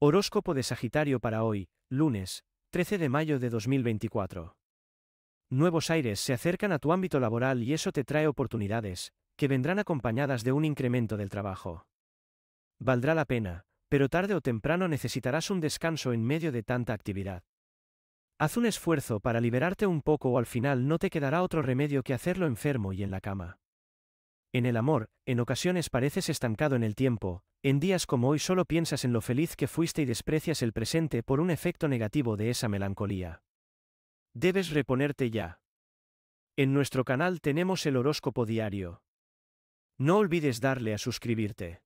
Horóscopo de Sagitario para hoy, lunes, 13 de mayo de 2024. Nuevos aires se acercan a tu ámbito laboral y eso te trae oportunidades, que vendrán acompañadas de un incremento del trabajo. Valdrá la pena, pero tarde o temprano necesitarás un descanso en medio de tanta actividad. Haz un esfuerzo para liberarte un poco o al final no te quedará otro remedio que hacerlo enfermo y en la cama. En el amor, en ocasiones pareces estancado en el tiempo, en días como hoy solo piensas en lo feliz que fuiste y desprecias el presente por un efecto negativo de esa melancolía. Debes reponerte ya. En nuestro canal tenemos el horóscopo diario. No olvides darle a suscribirte.